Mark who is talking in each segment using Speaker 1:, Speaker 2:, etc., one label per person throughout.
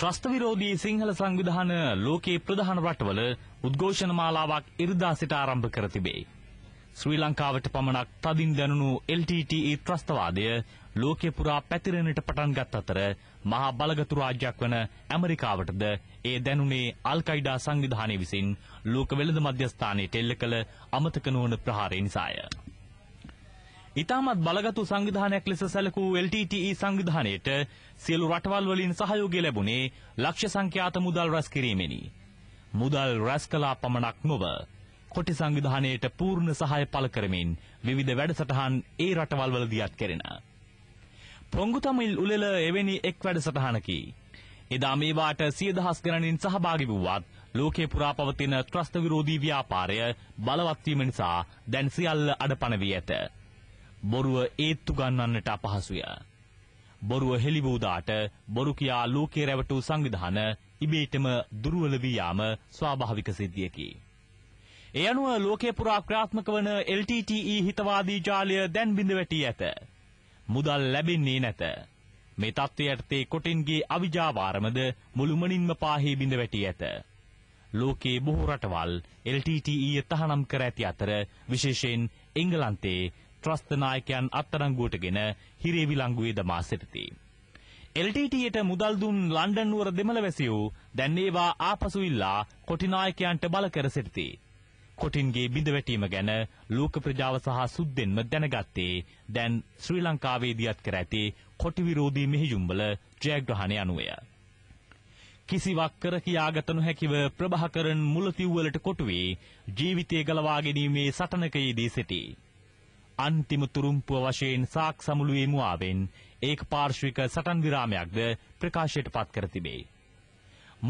Speaker 1: ත්‍රස්ත විරෝධී සිංහල සංවිධාන ලෝකයේ ප්‍රධාන රටවල උද්ඝෝෂණ මාලාවක් ඉරිදා සිට ආරම්භ කර තිබේ. ශ්‍රී ලංකාවට පමණක් තදින් දැනුණු LTTE ත්‍රස්තවාදය ලෝකේ පුරා පැතිරෙන්නට පටන් ගත් අතර මහා බලගතු රාජ්‍යයක් වන ඇමරිකාවටද ඒ දැනුනේ අල් කයිඩා සංවිධානය විසින් ලෝක වෙළඳ මධ්‍යස්ථානයේ එල්ල කළ අමතක නොවන ප්‍රහාරය නිසාය. ඉතාමත් බලගතු සංවිධානයක් ලෙස සැලකූ LTTE සංවිධානයට සියලු රටවල් වලින් සහයෝගය ලැබුණේ ලක්ෂ සංඛ්‍යාත මුදල් රැස් කිරීමෙනි. මුදල් රැස් කළා පමණක් නොව කොටි සංවිධානයට පූර්ණ සහාය පළ කරමින් විවිධ වැඩසටහන් ඒ රටවල් වලදීත් කෙරෙන. පොංගුතමිල් උළෙල එවැනි එක් වැඩසටහනකි. එදා මේවාට සියදහස් ගණනින් සහභාගි වූවත් ලෝකේ පුරා පවතින ත්‍රස්ත විරෝධී ව්‍යාපාරය බලවත් වීම නිසා දැන් සියල්ල අඩපණ වී ඇත. බොරුව ඒත්තු ගන්වන්නට අපහසුය. බොරුව හෙළිබූදාට බොරු කියා ලෝකේ රැවටූ සංවිධාන ඉබේටම දුර්වල වී යාම ස්වාභාවික සිද්ධියකි. ඒ අනුව ලෝකේ පුරා ක්‍රියාත්මක වන LTTE හිතවාදී ජාලය දැන් බිඳ වැටී ඇත. මුදල් ලැබෙන්නේ නැත. මේ තත්ත්වයට තේ කොටින්ගේ අවිජාවාරමද මුළුමනින්ම පාහේ බිඳ වැටී ඇත. ලෝකයේ බොහෝ රටවල් LTTE තහනම් කර ඇති අතර විශේෂයෙන් එංගලන්තයේ ත්‍රස්ත නායකයන් අත්අඩංගුවටගෙන හිරේ විලංගුවේ දමා සිටිති. එල්ටීටීයට මුදල් දුන් ලන්ඩන් නුවර දෙමළවැසියෝ දැන් ඒවා ආපසු ඉල්ලා කොටිනායකයන්ට බල කර සිටිති. කොටින්ගේ බිඳවැටීම ගැන ලෝක ප්‍රජාව සහ සුද්දෙන්ම දැනගත්තේ දැන් ශ්‍රී ලංකාවේදීත් කර ඇති කොටි විරෝධී මෙහෙයුම්වල ජයග්‍රහණය අනුවය. කිසිවක් කර කියාගත නොහැකිව ප්‍රභාකරන් මුලතිව්වලට කොටුවේ ජීවිතය ගලවා ගැනීමේ සටනකයේදී සිටී. අන්තිම තුරුම්පුව වශයෙන් සාක් සමුළුවේ මුවාවෙන් ඒක පාර්ශ්වික සටන් විරාමයක්ද ප්‍රකාශයට පත් කර තිබේ.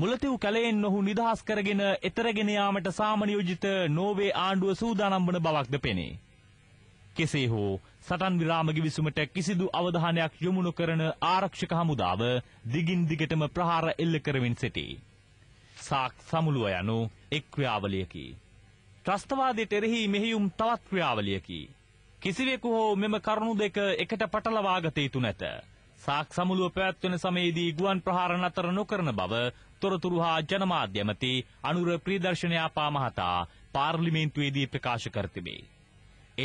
Speaker 1: මුලතිව් කැලයෙන් ඔහු නිදහස් කරගෙන එතරගෙන යාමට සාමනියෝජිත නෝවේ ආණ්ඩුව සූදානම් වන බවක්ද පෙනේ. කෙසේ හෝ සටන් විරාම ගිවිසුමට කිසිදු අවධානයක් යොමු නොකරන ආරක්ෂක හමුදාව දිගින් දිගටම ප්‍රහාර එල්ල කරමින් සිටී. සාක් සමුළුව යනු එක් ක්‍රියාවලියකි. ත්‍රස්තවාදයට එරෙහි මෙහෙයුම් තවත් ක්‍රියාවලියකි. කිසිවෙකු හෝ මෙම කරුණු දෙක එකට පටලවාගත යුතු නැත. සාක් සමුළුව පැවැත්වෙන සමයේදී ගුවන් ප්‍රහාර නතර නොකරන බව තොරතුරු හා ජනමාධ්‍යමති අනුර ප්‍රීදර්ශනයාපා මහතා පාර්ලිමේන්තුවේදී ප්‍රකාශ කර තිබේ.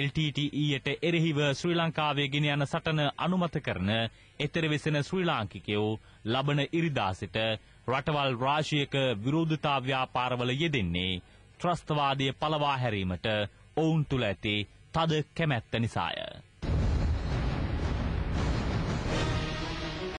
Speaker 1: LTTEට එරෙහිව ශ්‍රී ලංකාවේ ගෙන යන සටන අනුමත කරන එතර වෙසෙන ශ්‍රී ලාංකිකයෝ ලබන ඉරිදා සිට රටවල් රාශියක විරෝධතා ව්‍යාපාරවල යෙදෙන්නේ ත්‍රස්තවාදය පළවා හැරීමට ඔවුන් තුළ ඇති තද කැමැත්ත නිසාය.